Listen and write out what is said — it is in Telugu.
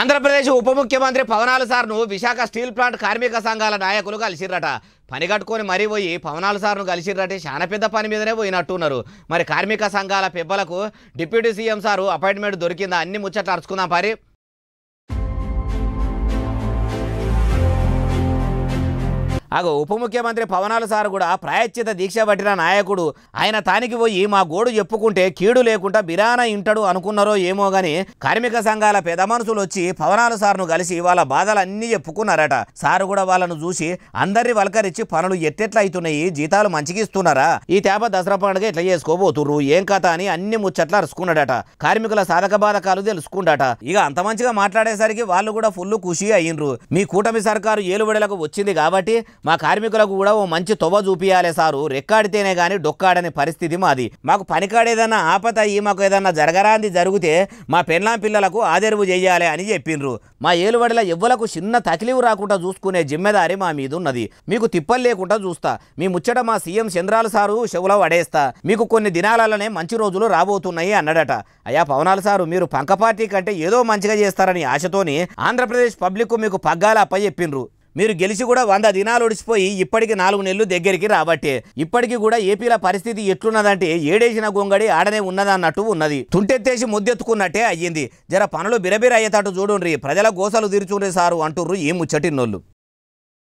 ఆంధ్రప్రదేశ్ ఉప ముఖ్యమంత్రి పవనాలు సార్ను విశాఖ స్టీల్ ప్లాంట్ కార్మిక సంఘాల నాయకులు కలిసిరట పని కట్టుకొని మరీ పోయి పవనాలు సార్ను కలిసిరటే చాలా పెద్ద పని మీదనే పోయినట్టున్నారు మరి కార్మిక సంఘాల పెబ్బలకు డిప్యూటీ సీఎం సారు అపాయింట్మెంట్ దొరికిందా అన్ని ముచ్చట్లు అరుచుకుందాం పరి అగో ఉప ముఖ్యమంత్రి పవనాల సార్ కూడా ప్రాయశ్చిత దీక్ష పట్టిన నాయకుడు ఆయన తానికి పోయి మా గోడు చెప్పుకుంటే కీడు లేకుండా బిరాన ఇంటడు అనుకున్నారో ఏమో గాని కార్మిక సంఘాల పెద్ద మనుషులు వచ్చి పవనాలు సార్ను కలిసి వాళ్ళ బాధలన్నీ చెప్పుకున్నారట సారు కూడా వాళ్ళను చూసి అందరిని వలకరించి పనులు ఎట్టెట్లా జీతాలు జీతాలు ఇస్తున్నారా ఈ తేప దసరా పండుగ ఇట్లా చేసుకోబోతుర్రు ఏం కథ అని అన్ని ముచ్చట్లు అరుచుకున్నాడట కార్మికుల సాధక బాధకాలు తెలుసుకుండట ఇక అంత మంచిగా మాట్లాడేసరికి వాళ్ళు కూడా ఫుల్ ఖుషి అయ్యిండ్రు మీ కూటమి సర్కారు ఏలు వచ్చింది కాబట్టి మా కార్మికులకు కూడా ఓ మంచి తొవ్వ చూపియాలి సారు రెక్కాడితేనే కానీ డొక్కాడని పరిస్థితి మాది మాకు పనికాడేదన్నా ఆపత అయ్యి మాకు ఏదన్నా జరగరాంది జరిగితే మా పెళ్ళాం పిల్లలకు ఆదరవు చేయాలి అని చెప్పిండ్రు మా ఏలువడిల ఎవ్వలకు చిన్న తకిలివు రాకుండా చూసుకునే జిమ్మెదారి మా మీద ఉన్నది మీకు తిప్పలు లేకుండా చూస్తా మీ ముచ్చట మా సీఎం చంద్రాల సారు చెవులో పడేస్తా మీకు కొన్ని దినాలనే మంచి రోజులు రాబోతున్నాయి అన్నడట అయ్యా పవనాల సారు మీరు పంక పార్టీ కంటే ఏదో మంచిగా చేస్తారని ఆశతోని ఆంధ్రప్రదేశ్ పబ్లిక్ మీకు పగ్గాలు అప్పచెప్పిండ్రు మీరు గెలిచి కూడా వంద దినాలు ఒడిసిపోయి ఇప్పటికి నాలుగు నెలలు దగ్గరికి రాబట్టే ఇప్పటికి కూడా ఏపీల పరిస్థితి ఎట్లున్నదంటే ఏడేసిన గొంగడి ఆడనే ఉన్నదన్నట్టు ఉన్నది తుంటెత్తేసి ముద్దెత్తుకున్నట్టే అయ్యింది జర పనులు బిరబిర అయ్యేటట్టు చూడుండ్రి ప్రజల గోసలు తీర్చుండ్రి సారు అంటుర్రు ఈ నోళ్ళు